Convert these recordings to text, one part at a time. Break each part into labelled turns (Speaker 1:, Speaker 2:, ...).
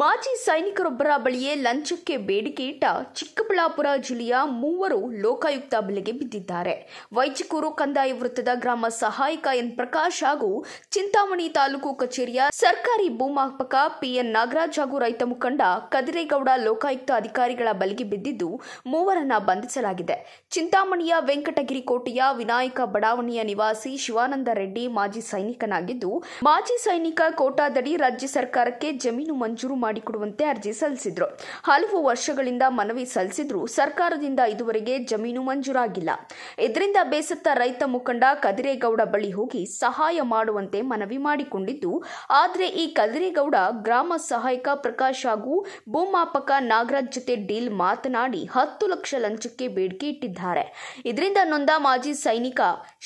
Speaker 1: ಮಾಜಿ ಸೈನಿಕರೊಬ್ಬರ ಬಳಿಯೇ ಲಂಚಕ್ಕೆ ಬೇಡಿಕೆ ಇಟ್ಟ ಚಿಕ್ಕಬಳ್ಳಾಪುರ ಜಿಲ್ಲೆಯ ಮೂವರು ಲೋಕಾಯುಕ್ತ ಬಲೆಗೆ ಬಿದ್ದಿದ್ದಾರೆ ವೈಚಿಕೂರು ಕಂದಾಯ ವೃತ್ತದ ಗ್ರಾಮ ಸಹಾಯಕ ಎನ್ ಪ್ರಕಾಶ್ ಹಾಗೂ ಚಿಂತಾಮಣಿ ತಾಲೂಕು ಕಚೇರಿಯ ಸರ್ಕಾರಿ ಭೂಮಾಪಕ ಪಿಎನ್ ನಾಗರಾಜ್ ಹಾಗೂ ರೈತ ಮುಖಂಡ ಕದಿರೇಗೌಡ ಲೋಕಾಯುಕ್ತ ಅಧಿಕಾರಿಗಳ ಬಲೆಗೆ ಬಿದ್ದಿದ್ದು ಮೂವರನ್ನ ಬಂಧಿಸಲಾಗಿದೆ ಚಿಂತಾಮಣಿಯ ವೆಂಕಟಗಿರಿ ಕೋಟೆಯ ವಿನಾಯಕ ಬಡಾವಣೆಯ ನಿವಾಸಿ ಶಿವಾನಂದ ರೆಡ್ಡಿ ಮಾಜಿ ಸೈನಿಕನಾಗಿದ್ದು ಮಾಜಿ ಸೈನಿಕ ಕೋಟಾದಡಿ ರಾಜ್ಯ ಸರ್ಕಾರಕ್ಕೆ ಜಮೀನು ಮಂಜೂರು ಮಾಡಿಕೊಡುವಂತೆ ಅರ್ಜಿ ಸಲ್ಲಿಸಿದ್ರು ಹಲವು ವರ್ಷಗಳಿಂದ ಮನವಿ ಸಲ್ಲಿಸಿದ್ರು ಸರ್ಕಾರದಿಂದ ಇದುವರೆಗೆ ಜಮೀನು ಮಂಜೂರಾಗಿಲ್ಲ ಇದರಿಂದ ಬೇಸತ್ತ ರೈತ ಮುಖಂಡ ಕದಿರೇಗೌಡ ಬಳಿ ಹೋಗಿ ಸಹಾಯ ಮಾಡುವಂತೆ ಮನವಿ ಮಾಡಿಕೊಂಡಿದ್ದು ಆದರೆ ಈ ಕದಿರೇಗೌಡ ಗ್ರಾಮ ಸಹಾಯಕ ಪ್ರಕಾಶ್ ಹಾಗೂ ಭೂಮಾಪಕ ನಾಗರಾಜ್ ಜೊತೆ ಡೀಲ್ ಮಾತನಾಡಿ ಹತ್ತು ಲಕ್ಷ ಲಂಚಕ್ಕೆ ಬೇಡಿಕೆ ಇಟ್ಟಿದ್ದಾರೆ ಇದರಿಂದ ನೊಂದ ಮಾಜಿ ಸೈನಿಕ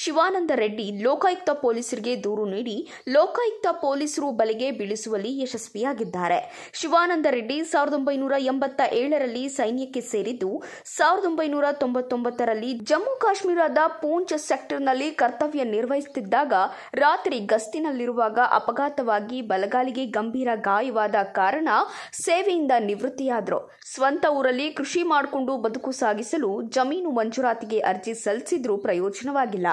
Speaker 1: ಶಿವಾನಂದ ರೆಡ್ಡಿ ಲೋಕಾಯುಕ್ತ ಪೊಲೀಸರಿಗೆ ದೂರು ನೀಡಿ ಲೋಕಾಯುಕ್ತ ಪೊಲೀಸರು ಬಲೆಗೆ ಬೀಳಿಸುವಲ್ಲಿ ಯಶಸ್ವಿಯಾಗಿದ್ದಾರೆ ಶಿವಾನಂದ ರೆಡ್ಡಿ ಸಾವಿರದ ಒಂಬೈನೂರ ಎಂಬತ್ತ ಏಳರಲ್ಲಿ ಸೈನ್ಯಕ್ಕೆ ಸೇರಿದ್ದು ಸಾವಿರದ ಒಂಬೈನೂರ ತೊಂಬತ್ತೊಂಬತ್ತರಲ್ಲಿ ಜಮ್ಮು ಕಾಶ್ಮೀರದ ಪೂಂಚ್ ಸೆಕ್ಟರ್ನಲ್ಲಿ ಕರ್ತವ್ಯ ನಿರ್ವಹಿಸುತ್ತಿದ್ದಾಗ ರಾತ್ರಿ ಗಸ್ತಿನಲ್ಲಿರುವಾಗ ಅಪಘಾತವಾಗಿ ಬಲಗಾಲಿಗೆ ಗಂಭೀರ ಗಾಯವಾದ ಕಾರಣ ಸೇವೆಯಿಂದ ನಿವೃತ್ತಿಯಾದರು ಸ್ವಂತ ಊರಲ್ಲಿ ಕೃಷಿ ಮಾಡಿಕೊಂಡು ಬದುಕು ಸಾಗಿಸಲು ಜಮೀನು ಮಂಜೂರಾತಿಗೆ ಅರ್ಜಿ ಸಲ್ಲಿಸಿದ್ರೂ ಪ್ರಯೋಜನವಾಗಿಲ್ಲ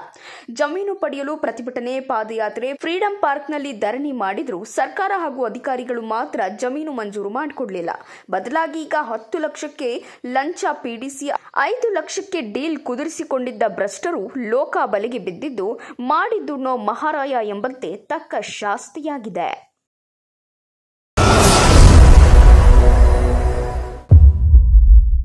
Speaker 1: ಜಮೀನು ಪಡೆಯಲು ಪ್ರತಿಭಟನೆ ಪಾದಯಾತ್ರೆ ಫ್ರೀಡಂ ಪಾರ್ಕ್ನಲ್ಲಿ ಧರಣಿ ಮಾಡಿದ್ರು ಸರ್ಕಾರ ಹಾಗೂ ಅಧಿಕಾರಿಗಳು ಮಾತ್ರ ಜಮೀನು ಮಂಜೂರು ಮಾಡಿಕೊಡಲಿಲ್ಲ ಬದಲಾಗಿ ಈಗ ಹತ್ತು ಲಕ್ಷಕ್ಕೆ ಲಂಚ ಪೀಡಿಸಿ ಐದು ಲಕ್ಷಕ್ಕೆ ಡೀಲ್ ಕುದುರಿಸಿಕೊಂಡಿದ್ದ ಭ್ರಷ್ಟರು ಲೋಕ ಬಲೆಗೆ ಬಿದ್ದಿದ್ದು ಮಾಡಿದ್ದುಣ್ಣೋ ಮಹಾರಾಯ ಎಂಬಂತೆ ತಕ್ಕ ಶಾಸ್ತಿಯಾಗಿದೆ